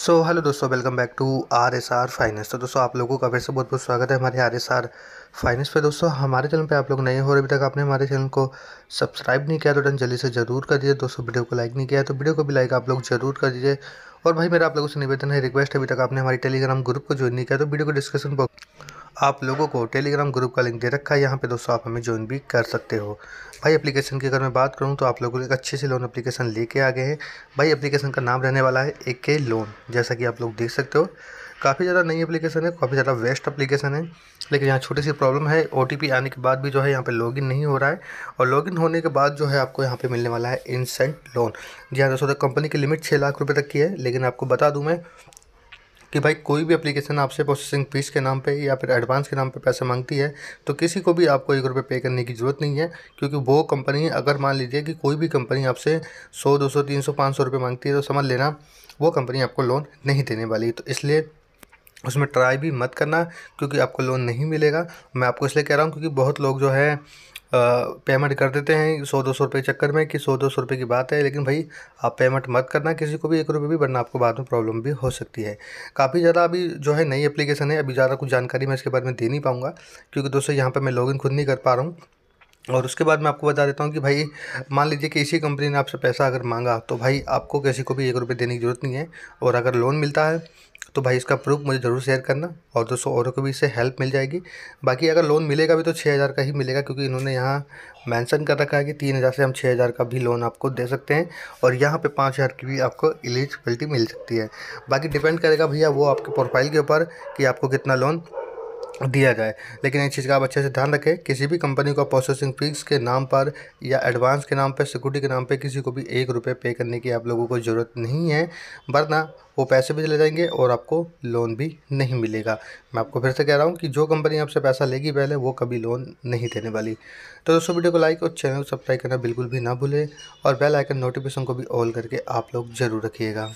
सो hello दोस्तों welcome back to R S R finance तो दोस्तों आप लोगों का फिर से बहुत बहुत स्वागत है हमारे आर एस आर फाइनेंस पे दोस्तों हमारे चैनल पे आप लोग नए हो रहे अभी तक आपने हमारे चैनल को सब्सक्राइब नहीं किया तो डन जल्दी से जरूर कर दीजिए दोस्तों वीडियो को लाइक नहीं किया तो वीडियो को भी लाइक आप लोग जरूर कर दीजिए और भाई मेरा आप लोगों से निवेदन है रिक्वेस्ट अभी तक आपने हमारी टेलीग्राम ग्रुप को ज्वाइन नहीं किया तो वीडियो को डिस्क्रिप्शन बॉक्स आप लोगों को टेलीग्राम ग्रुप का लिंक दे रखा है यहाँ पे दोस्तों आप हमें ज्वाइन भी कर सकते हो भाई एप्लीकेशन की अगर मैं बात करूँ तो आप लोगों एक अच्छे से लोन एप्लीकेशन लेके आ गए हैं भाई एप्लीकेशन का नाम रहने वाला है ए के लोन जैसा कि आप लोग देख सकते हो काफ़ी ज़्यादा नई एप्लीकेशन है काफ़ी ज़्यादा वेस्ट एप्लीकेशन है लेकिन यहाँ छोटी सी प्रॉब्लम है ओ आने के बाद भी जो है यहाँ पे लॉगिन नहीं हो रहा है और लॉगिन होने के बाद जो है आपको यहाँ पे मिलने वाला है इंसेंट लोन जी हाँ दोस्तों कंपनी तो की लिमिट छः लाख रुपये तक की है लेकिन आपको बता दूँ मैं कि भाई कोई भी एप्लीकेशन आपसे प्रोसेसिंग फ़ीस के नाम पे या फिर एडवांस के नाम पे पैसे मांगती है तो किसी को भी आपको एक रुपये पे करने की ज़रूरत नहीं है क्योंकि वो कंपनी अगर मान लीजिए कि कोई भी कंपनी आपसे सौ दो सौ तीन सौ पाँच सौ रुपये मांगती है तो समझ लेना वो कंपनी आपको लोन नहीं देने वाली तो इसलिए उसमें ट्राई भी मत करना क्योंकि आपको लोन नहीं मिलेगा मैं आपको इसलिए कह रहा हूँ क्योंकि बहुत लोग जो है पेमेंट कर देते हैं सौ दो सौ रुपये के चक्कर में कि सौ दो सौ रुपये की बात है लेकिन भाई आप पेमेंट मत करना किसी को भी एक रुपये भी वरना आपको बाद में प्रॉब्लम भी हो सकती है काफ़ी ज़्यादा अभी जो है नई एप्लीकेशन है अभी ज़्यादा कुछ जानकारी मैं इसके बारे में दे नहीं पाऊँगा क्योंकि दोस्तों यहाँ पर मैं लॉगिन खुद नहीं कर पा रहा हूँ और उसके बाद मैं आपको बता देता हूँ कि भाई मान लीजिए कि इसी कंपनी ने आपसे पैसा अगर मांगा तो भाई आपको किसी को भी एक रुपये देने की ज़रूरत नहीं है और अगर लोन मिलता है तो भाई इसका प्रूफ मुझे ज़रूर शेयर करना और दोस्तों औरों को भी इससे हेल्प मिल जाएगी बाकी अगर लोन मिलेगा भी तो छः हज़ार का ही मिलेगा क्योंकि इन्होंने यहाँ मेंशन कर रखा है कि तीन हज़ार से हम छः हज़ार का भी लोन आपको दे सकते हैं और यहाँ पे पाँच हज़ार की भी आपको एलिजिबिलिटी मिल सकती है बाकी डिपेंड करेगा भैया वो आपके प्रोफाइल के ऊपर कि आपको कितना लोन दिया जाए लेकिन एक चीज़ का आप अच्छे से ध्यान रखें किसी भी कंपनी को प्रोसेसिंग फीस के नाम पर या एडवांस के नाम पर सिक्योरिटी के नाम पर किसी को भी एक रुपये पे करने की आप लोगों को ज़रूरत नहीं है वरना वो पैसे भी चले जाएंगे और आपको लोन भी नहीं मिलेगा मैं आपको फिर से कह रहा हूँ कि जो कंपनी आपसे पैसा लेगी पहले वो कभी लोन नहीं देने वाली तो दोस्तों वीडियो को लाइक और चैनल को सब्सक्राइब करना बिल्कुल भी ना भूलें और बेल आइकन नोटिफिकेशन को भी ऑल करके आप लोग ज़रूर रखिएगा